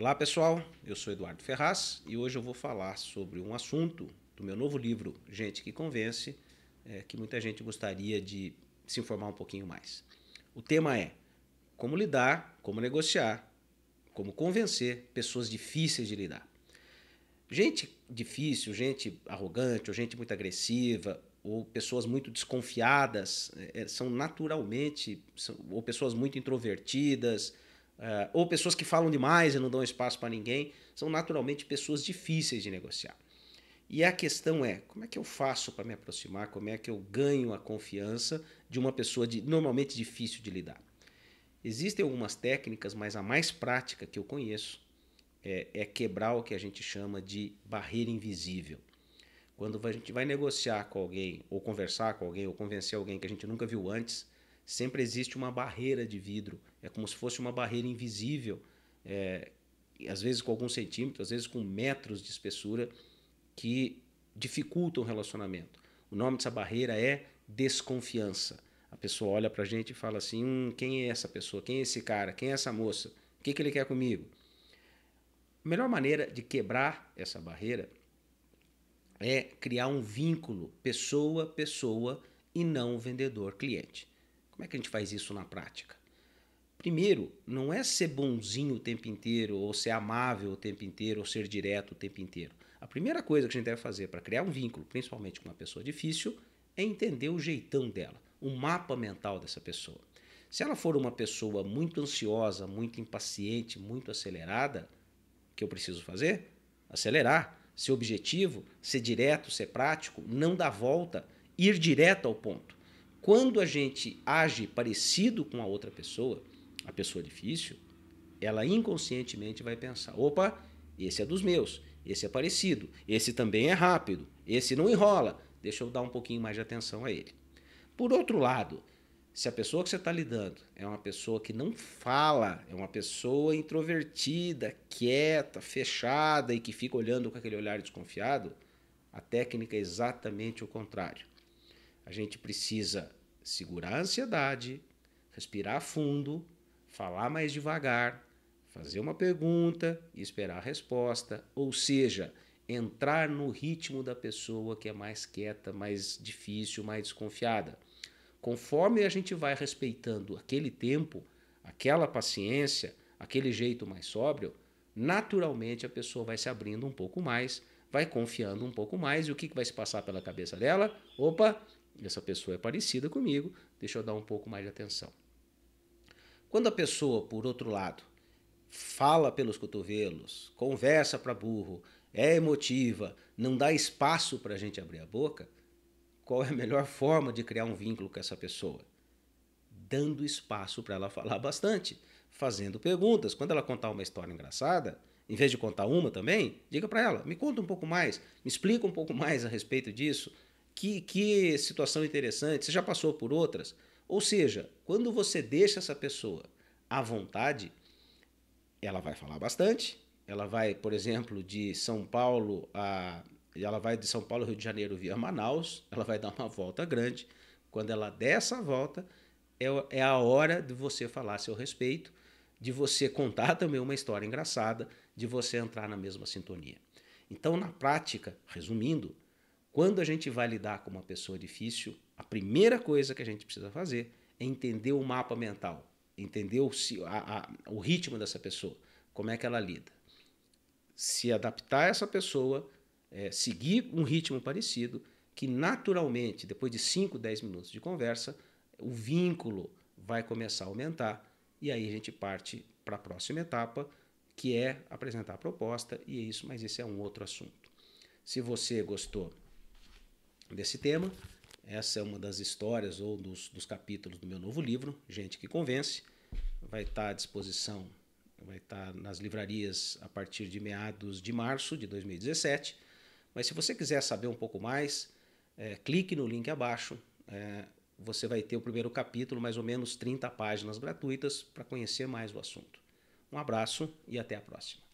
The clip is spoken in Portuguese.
Olá pessoal, eu sou Eduardo Ferraz e hoje eu vou falar sobre um assunto do meu novo livro Gente que Convence, é, que muita gente gostaria de se informar um pouquinho mais. O tema é como lidar, como negociar, como convencer pessoas difíceis de lidar. Gente difícil, gente arrogante, ou gente muito agressiva, ou pessoas muito desconfiadas, é, é são naturalmente, são, ou pessoas muito introvertidas, uh, ou pessoas que falam demais e não dão espaço para ninguém, são naturalmente pessoas difíceis de negociar. E a questão é, como é que eu faço para me aproximar? Como é que eu ganho a confiança de uma pessoa de, normalmente difícil de lidar? Existem algumas técnicas, mas a mais prática que eu conheço é, é quebrar o que a gente chama de barreira invisível. Quando a gente vai negociar com alguém, ou conversar com alguém, ou convencer alguém que a gente nunca viu antes, sempre existe uma barreira de vidro. É como se fosse uma barreira invisível, é, às vezes com alguns centímetros, às vezes com metros de espessura, que dificulta o relacionamento. O nome dessa barreira é desconfiança. A pessoa olha para a gente e fala assim: hum, quem é essa pessoa? Quem é esse cara? Quem é essa moça? O que, que ele quer comigo? A melhor maneira de quebrar essa barreira é criar um vínculo pessoa-pessoa e não vendedor-cliente. Como é que a gente faz isso na prática? Primeiro, não é ser bonzinho o tempo inteiro, ou ser amável o tempo inteiro, ou ser direto o tempo inteiro. A primeira coisa que a gente deve fazer para criar um vínculo, principalmente com uma pessoa difícil, é entender o jeitão dela, o mapa mental dessa pessoa. Se ela for uma pessoa muito ansiosa, muito impaciente, muito acelerada, o que eu preciso fazer? Acelerar, ser objetivo, ser direto, ser prático, não dar volta, ir direto ao ponto. Quando a gente age parecido com a outra pessoa, a pessoa difícil, ela inconscientemente vai pensar: opa, esse é dos meus, esse é parecido, esse também é rápido, esse não enrola, deixa eu dar um pouquinho mais de atenção a ele. Por outro lado, se a pessoa que você está lidando é uma pessoa que não fala, é uma pessoa introvertida, quieta, fechada e que fica olhando com aquele olhar desconfiado, a técnica é exatamente o contrário. A gente precisa segurar a ansiedade, respirar fundo, falar mais devagar, fazer uma pergunta e esperar a resposta, ou seja, entrar no ritmo da pessoa que é mais quieta, mais difícil, mais desconfiada. Conforme a gente vai respeitando aquele tempo, aquela paciência, aquele jeito mais sóbrio, naturalmente a pessoa vai se abrindo um pouco mais, vai confiando um pouco mais e o que vai se passar pela cabeça dela? Opa, essa pessoa é parecida comigo, deixa eu dar um pouco mais de atenção. Quando a pessoa, por outro lado, fala pelos cotovelos, conversa para burro, é emotiva, não dá espaço para a gente abrir a boca, qual é a melhor forma de criar um vínculo com essa pessoa? Dando espaço para ela falar bastante, fazendo perguntas. Quando ela contar uma história engraçada, em vez de contar uma também, diga para ela: me conta um pouco mais, me explica um pouco mais a respeito disso. Que, que situação interessante, você já passou por outras? Ou seja, quando você deixa essa pessoa à vontade, ela vai falar bastante. Ela vai, por exemplo, de São Paulo a. Ela vai de São Paulo Rio de Janeiro via Manaus. Ela vai dar uma volta grande. Quando ela der essa volta, é, é, a hora de você falar a seu respeito, de você contar também uma história engraçada, de você entrar na mesma sintonia. Então, na prática, resumindo, quando a gente vai lidar com uma pessoa difícil, a primeira coisa que a gente precisa fazer é entender o mapa mental, entender o, a, a, o ritmo dessa pessoa, como é que ela lida. Se adaptar a essa pessoa, é, seguir um ritmo parecido, que naturalmente, depois de 5, 10 minutos de conversa, o vínculo vai começar a aumentar e aí a gente parte para a próxima etapa, que é apresentar a proposta, e é isso, mas esse é um outro assunto. Se você gostou desse tema. Essa é uma das histórias ou dos, dos capítulos do meu novo livro, Gente que Convence. Vai estar tá à disposição, vai estar tá nas livrarias a partir de meados de março de 2017. Mas se você quiser saber um pouco mais, é, clique no link abaixo. É, você vai ter o primeiro capítulo, mais ou menos 30 páginas gratuitas, para conhecer mais o assunto. Um abraço e até a próxima.